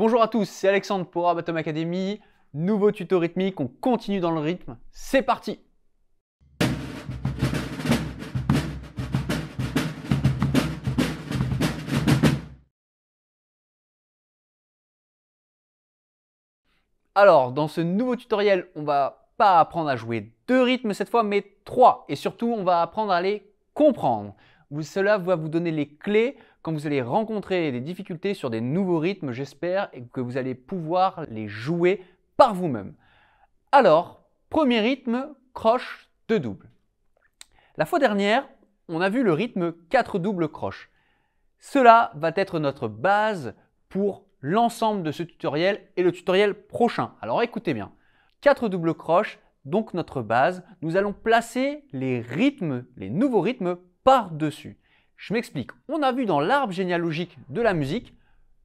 Bonjour à tous, c'est Alexandre pour Abatom Academy. Nouveau tuto rythmique, on continue dans le rythme. C'est parti Alors, dans ce nouveau tutoriel, on va pas apprendre à jouer deux rythmes cette fois, mais trois. Et surtout, on va apprendre à les comprendre cela va vous donner les clés quand vous allez rencontrer des difficultés sur des nouveaux rythmes, j'espère, et que vous allez pouvoir les jouer par vous-même. Alors, premier rythme, croche de double. La fois dernière, on a vu le rythme 4 doubles croches. Cela va être notre base pour l'ensemble de ce tutoriel et le tutoriel prochain. Alors écoutez bien. 4 doubles croches, donc notre base. Nous allons placer les rythmes, les nouveaux rythmes par-dessus. Je m'explique. On a vu dans l'arbre généalogique de la musique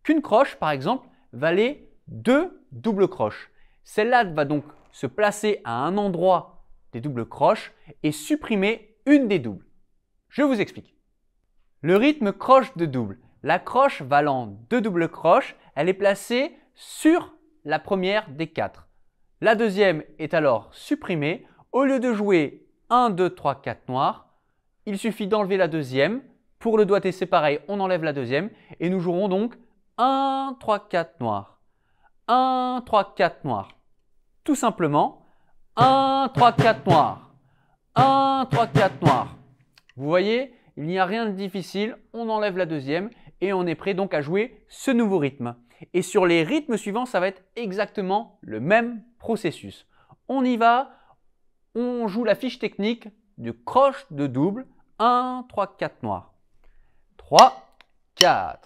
qu'une croche, par exemple, valait deux doubles croches. Celle-là va donc se placer à un endroit des doubles croches et supprimer une des doubles. Je vous explique. Le rythme croche de double. La croche valant deux doubles croches, elle est placée sur la première des quatre. La deuxième est alors supprimée. Au lieu de jouer 1, 2, 3, 4 noirs, il suffit d'enlever la deuxième. Pour le doigté, c'est pareil, on enlève la deuxième. Et nous jouerons donc 1, 3, 4 noir. 1, 3, 4 noir. Tout simplement, 1, 3, 4 noir. 1, 3, 4 noir. Vous voyez, il n'y a rien de difficile, on enlève la deuxième et on est prêt donc à jouer ce nouveau rythme. Et sur les rythmes suivants, ça va être exactement le même processus. On y va, on joue la fiche technique du croche de double, 1, 3, 4 noir. 3, 4.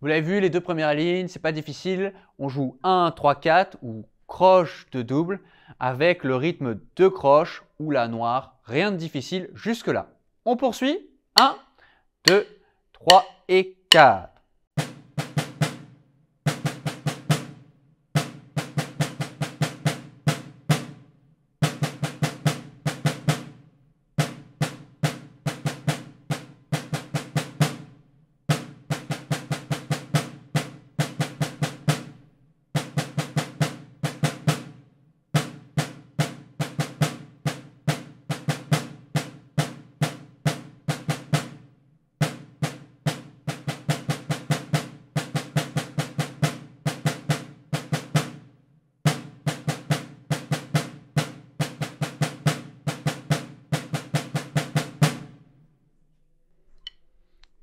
Vous l'avez vu, les deux premières lignes, c'est pas difficile. On joue 1, 3, 4 ou croche de double avec le rythme de croche ou la noire. Rien de difficile jusque-là. On poursuit 1, 2, 3 et 4.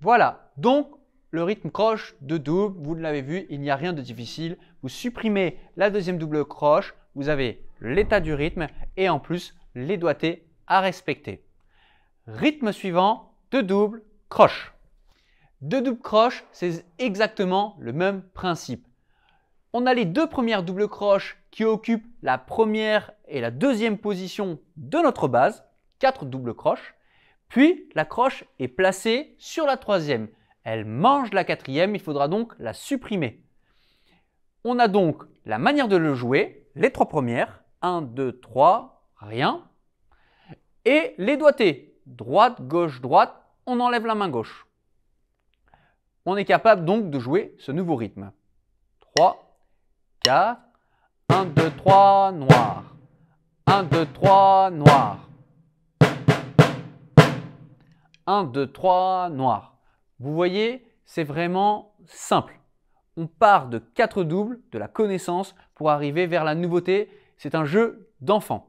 Voilà, donc le rythme croche de double, vous l'avez vu, il n'y a rien de difficile. Vous supprimez la deuxième double croche, vous avez l'état du rythme et en plus les doigtés à respecter. Rythme suivant, deux doubles, croche. Deux doubles croches, c'est exactement le même principe. On a les deux premières doubles croches qui occupent la première et la deuxième position de notre base, quatre doubles croches. Puis la croche est placée sur la troisième. Elle mange la quatrième, il faudra donc la supprimer. On a donc la manière de le jouer, les trois premières, 1, 2, 3, rien. Et les doigtés, droite, gauche, droite, on enlève la main gauche. On est capable donc de jouer ce nouveau rythme. 3, 4, 1, 2, 3, noir. 1, 2, 3, noir. 1, 2, 3, noir. Vous voyez, c'est vraiment simple. On part de 4 doubles, de la connaissance, pour arriver vers la nouveauté. C'est un jeu d'enfant.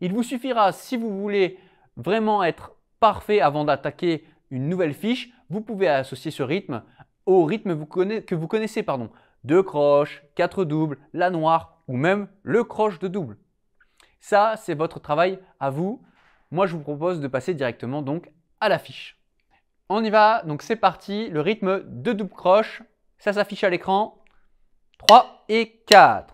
Il vous suffira, si vous voulez vraiment être parfait avant d'attaquer une nouvelle fiche, vous pouvez associer ce rythme au rythme que vous connaissez. Pardon. Deux croches, quatre doubles, la noire ou même le croche de double. Ça, c'est votre travail à vous. Moi, je vous propose de passer directement donc l'affiche. On y va, donc c'est parti, le rythme de double croche, ça s'affiche à l'écran. 3 et 4.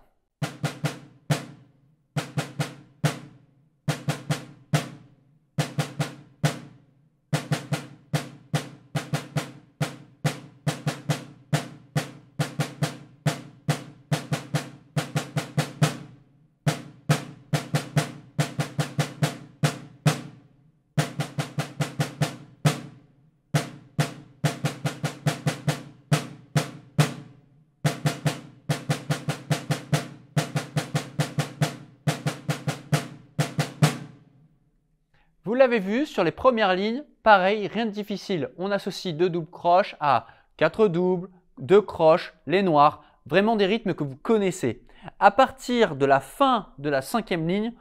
Vous l'avez vu sur les premières lignes, pareil, rien de difficile. On associe deux doubles croches à quatre doubles, deux croches, les noirs, vraiment des rythmes que vous connaissez. À partir de la fin de la cinquième ligne,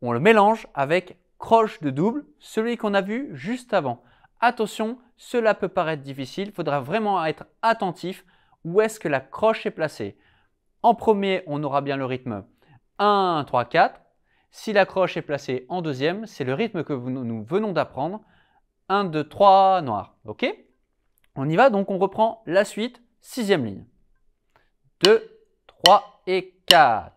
on le mélange avec croche de double, celui qu'on a vu juste avant. Attention, cela peut paraître difficile, il faudra vraiment être attentif où est-ce que la croche est placée. En premier, on aura bien le rythme 1, 3, 4, si l'accroche est placée en deuxième, c'est le rythme que nous venons d'apprendre. 1, 2, 3, noir. OK On y va, donc on reprend la suite, sixième ligne. 2, 3 et 4.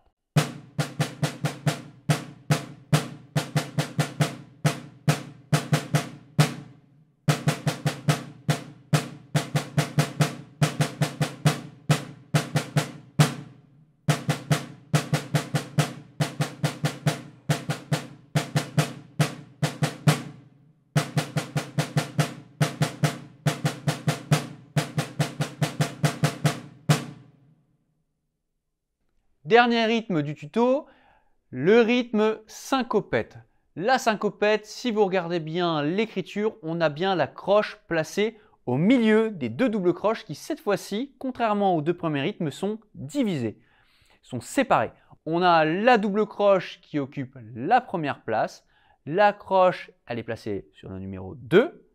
Dernier rythme du tuto, le rythme syncopète. La syncopète, si vous regardez bien l'écriture, on a bien la croche placée au milieu des deux doubles croches qui, cette fois-ci, contrairement aux deux premiers rythmes, sont divisés, sont séparés. On a la double croche qui occupe la première place. La croche, elle est placée sur le numéro 2.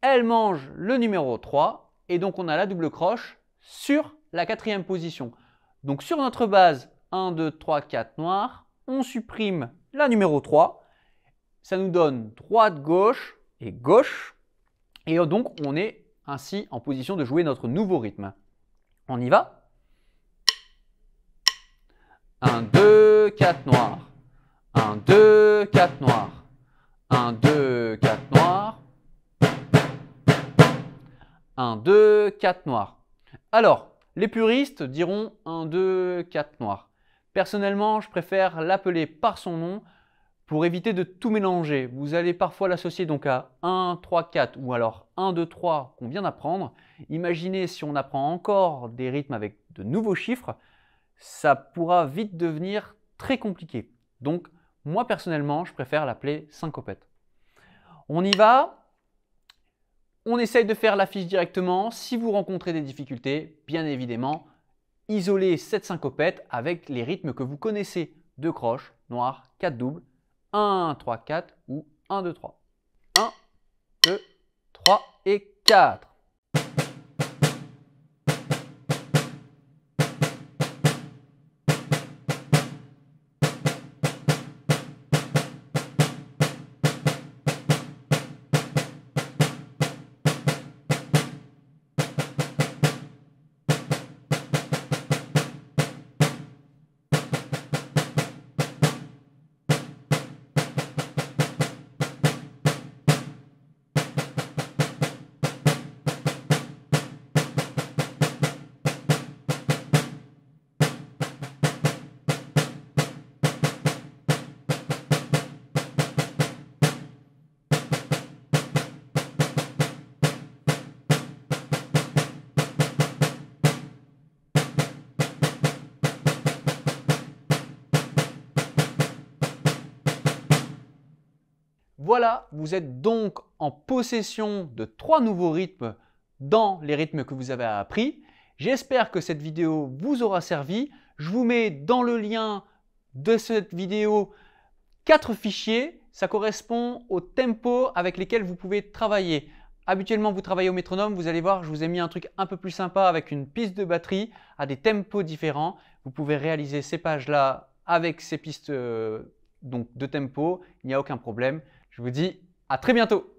Elle mange le numéro 3. Et donc, on a la double croche sur la quatrième position. Donc sur notre base 1, 2, 3, 4 noir, on supprime la numéro 3. Ça nous donne droite, gauche et gauche. Et donc on est ainsi en position de jouer notre nouveau rythme. On y va 1, 2, 4 noir. 1, 2, 4 noir. 1, 2, 4 noir. 1, 2, 4 noir. Alors, les puristes diront 1, 2 4 noir. Personnellement, je préfère l'appeler par son nom pour éviter de tout mélanger. Vous allez parfois l'associer donc à 1 3 4 ou alors 1 2 3 qu'on vient d'apprendre. Imaginez si on apprend encore des rythmes avec de nouveaux chiffres, ça pourra vite devenir très compliqué. Donc moi personnellement, je préfère l'appeler syncopète. On y va on essaye de faire l'affiche directement. Si vous rencontrez des difficultés, bien évidemment, isolez cette syncopette avec les rythmes que vous connaissez. Deux croches, noir, 4 doubles, 1, 3, 4 ou 1, 2, 3. 1, 2, 3 et 4. voilà, vous êtes donc en possession de trois nouveaux rythmes dans les rythmes que vous avez appris. J'espère que cette vidéo vous aura servi. Je vous mets dans le lien de cette vidéo quatre fichiers. Ça correspond au tempo avec lesquels vous pouvez travailler. Habituellement, vous travaillez au métronome. Vous allez voir, je vous ai mis un truc un peu plus sympa avec une piste de batterie à des tempos différents. Vous pouvez réaliser ces pages-là avec ces pistes euh, donc de tempo. Il n'y a aucun problème. Je vous dis à très bientôt